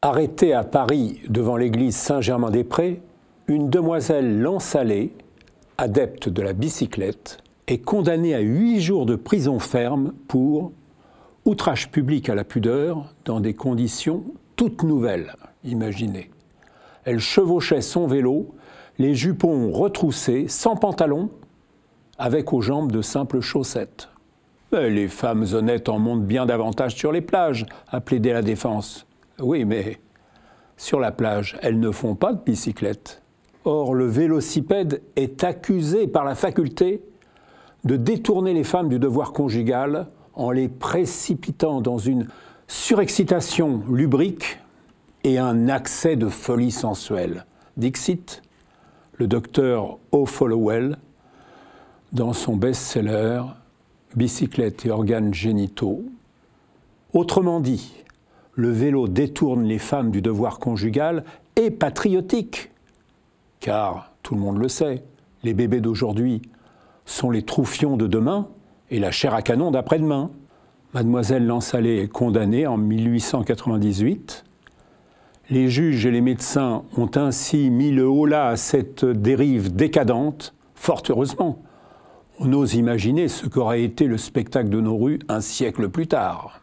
Arrêtée à Paris devant l'église Saint-Germain-des-Prés, une demoiselle l'ensalée, adepte de la bicyclette, est condamnée à huit jours de prison ferme pour outrage public à la pudeur dans des conditions toutes nouvelles, imaginez. Elle chevauchait son vélo, les jupons retroussés, sans pantalon, avec aux jambes de simples chaussettes. Mais les femmes honnêtes en montent bien davantage sur les plages, a plaidé la défense. Oui, mais sur la plage, elles ne font pas de bicyclette. Or, le vélocipède est accusé par la faculté de détourner les femmes du devoir conjugal en les précipitant dans une surexcitation lubrique et un accès de folie sensuelle. Dixit, le docteur O'Followell, dans son best-seller Bicyclette et organes génitaux. Autrement dit, le vélo détourne les femmes du devoir conjugal et patriotique. Car, tout le monde le sait, les bébés d'aujourd'hui sont les troufions de demain et la chair à canon d'après-demain. Mademoiselle Lansalé est condamnée en 1898. Les juges et les médecins ont ainsi mis le haut-là à cette dérive décadente, fort heureusement. On ose imaginer ce qu'aurait été le spectacle de nos rues un siècle plus tard.